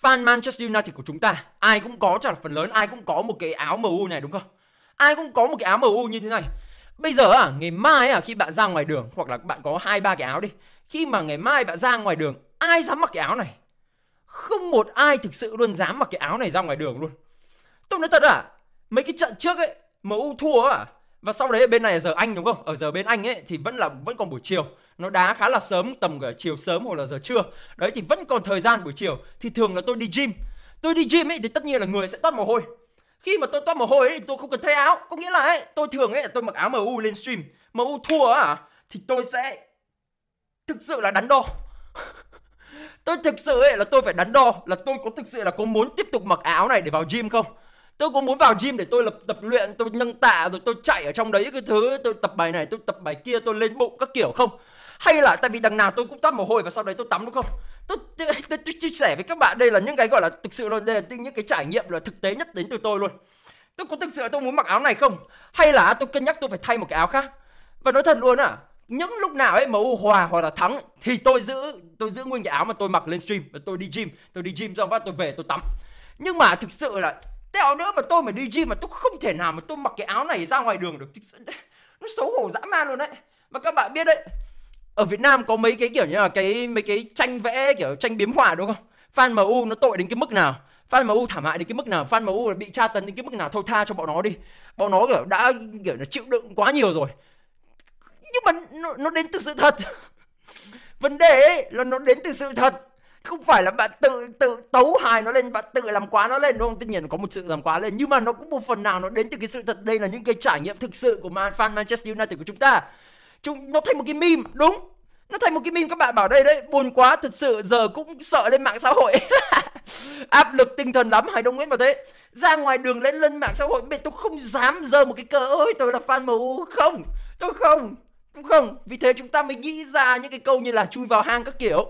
fan Manchester United của chúng ta ai cũng có chắc là phần lớn ai cũng có một cái áo MU này đúng không? Ai cũng có một cái áo MU như thế này. Bây giờ à, ngày mai à khi bạn ra ngoài đường hoặc là bạn có hai ba cái áo đi. Khi mà ngày mai bạn ra ngoài đường, ai dám mặc cái áo này? Không một ai thực sự luôn dám mặc cái áo này ra ngoài đường luôn. Tôi nói thật à, mấy cái trận trước ấy MU thua à và sau đấy ở bên này giờ Anh đúng không? Ở giờ bên Anh ấy thì vẫn là vẫn còn buổi chiều nó đá khá là sớm tầm cả chiều sớm hoặc là giờ trưa đấy thì vẫn còn thời gian buổi chiều thì thường là tôi đi gym tôi đi gym ấy thì tất nhiên là người sẽ toát mồ hôi khi mà tôi toát mồ hôi ấy thì tôi không cần thay áo có nghĩa là ấy tôi thường ấy tôi mặc áo mu lên stream mu thua à thì tôi sẽ thực sự là đắn đo tôi thực sự ấy là tôi phải đắn đo là tôi có thực sự là có muốn tiếp tục mặc áo này để vào gym không tôi cũng muốn vào gym để tôi lập tập luyện tôi nâng tạ rồi tôi chạy ở trong đấy cái thứ tôi tập bài này tôi tập bài kia tôi lên bụng các kiểu không hay là tại vì đằng nào tôi cũng toát mồ hôi và sau đấy tôi tắm đúng không tôi, tôi, tôi, tôi chia sẻ với các bạn đây là những cái gọi là thực sự là đây là những cái trải nghiệm là thực tế nhất đến từ tôi luôn tôi có thực sự tôi muốn mặc áo này không hay là tôi cân nhắc tôi phải thay một cái áo khác và nói thật luôn à những lúc nào ấy mà u hòa hoặc là thắng thì tôi giữ tôi giữ nguyên cái áo mà tôi mặc lên stream và tôi đi gym tôi đi gym xong phát tôi về tôi tắm nhưng mà thực sự là tẹo nữa mà tôi mà đi gym mà tôi không thể nào mà tôi mặc cái áo này ra ngoài đường được nó xấu hổ dã man luôn đấy mà các bạn biết đấy ở Việt Nam có mấy cái kiểu như là cái mấy cái tranh vẽ kiểu tranh biếm họa đúng không fan MU nó tội đến cái mức nào fan MU thảm hại đến cái mức nào fan MU bị tra tấn đến cái mức nào thôi tha cho bọn nó đi bọn nó kiểu đã kiểu là chịu đựng quá nhiều rồi nhưng mà nó, nó đến từ sự thật vấn đề ấy là nó đến từ sự thật không phải là bạn tự tự tấu hài nó lên bạn tự làm quá nó lên đúng không tất nhiên có một sự làm quá lên nhưng mà nó cũng một phần nào nó đến từ cái sự thật đây là những cái trải nghiệm thực sự của man fan Manchester United của chúng ta chúng nó thành một cái meme đúng nó thành một cái meme các bạn bảo đây đấy buồn quá thật sự giờ cũng sợ lên mạng xã hội áp lực tinh thần lắm hải đông nguyễn bảo thế ra ngoài đường lên lên mạng xã hội mẹ tôi không dám giờ một cái cờ ơi tôi là fan mu không tôi không không vì thế chúng ta mới nghĩ ra những cái câu như là chui vào hang các kiểu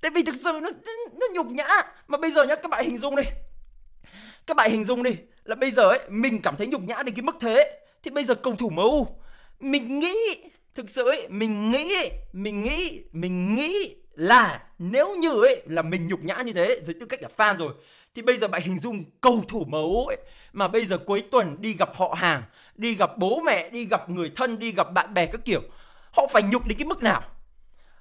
tại vì thực sự nó nó nhục nhã mà bây giờ nhá các bạn hình dung đi các bạn hình dung đi là bây giờ ấy mình cảm thấy nhục nhã đến cái mức thế thì bây giờ cầu thủ MU mình nghĩ thực sự ấy mình nghĩ mình nghĩ mình nghĩ là nếu như ấy là mình nhục nhã như thế dưới tư cách là fan rồi thì bây giờ bạn hình dung cầu thủ MU ấy mà bây giờ cuối tuần đi gặp họ hàng, đi gặp bố mẹ, đi gặp người thân, đi gặp bạn bè các kiểu, họ phải nhục đến cái mức nào?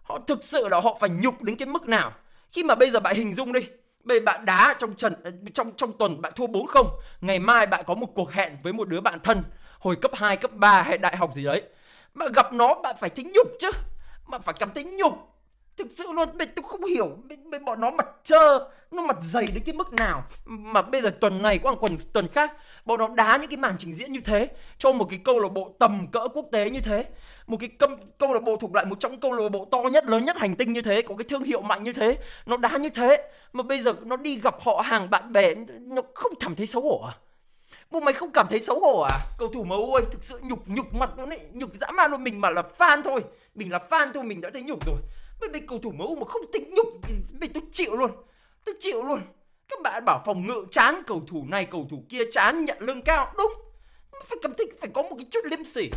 họ thực sự là họ phải nhục đến cái mức nào khi mà bây giờ bạn hình dung đi bây bạn đá trong trận ờ, trong trong tuần bạn thua 4 không ngày mai bạn có một cuộc hẹn với một đứa bạn thân hồi cấp 2, cấp 3 hay đại học gì đấy bạn gặp nó bạn phải tính nhục chứ bạn phải cảm thấy nhục thực sự luôn mình tôi không hiểu mình, mình bọn nó mặt trơ nó mặt dày đến cái mức nào mà bây giờ tuần này qua quần tuần khác bọn nó đá những cái màn trình diễn như thế cho một cái câu lạc bộ tầm cỡ quốc tế như thế một cái công, câu lạc bộ thuộc lại một trong câu lạc bộ to nhất lớn nhất hành tinh như thế có cái thương hiệu mạnh như thế nó đá như thế mà bây giờ nó đi gặp họ hàng bạn bè nó không cảm thấy xấu hổ à bộ mày không cảm thấy xấu hổ à? Cầu thủ MU ơi, thực sự nhục nhục mặt luôn đấy, nhục dã man luôn mình mà là fan thôi. Mình là fan thôi mình đã thấy nhục rồi. Mấy bên cầu thủ MU mà không tính nhục thì mình tôi chịu luôn. Tôi chịu luôn Các bạn bảo phòng ngự chán Cầu thủ này cầu thủ kia chán nhận lương cao Đúng Phải cảm thấy phải có một cái chút liêm sỉ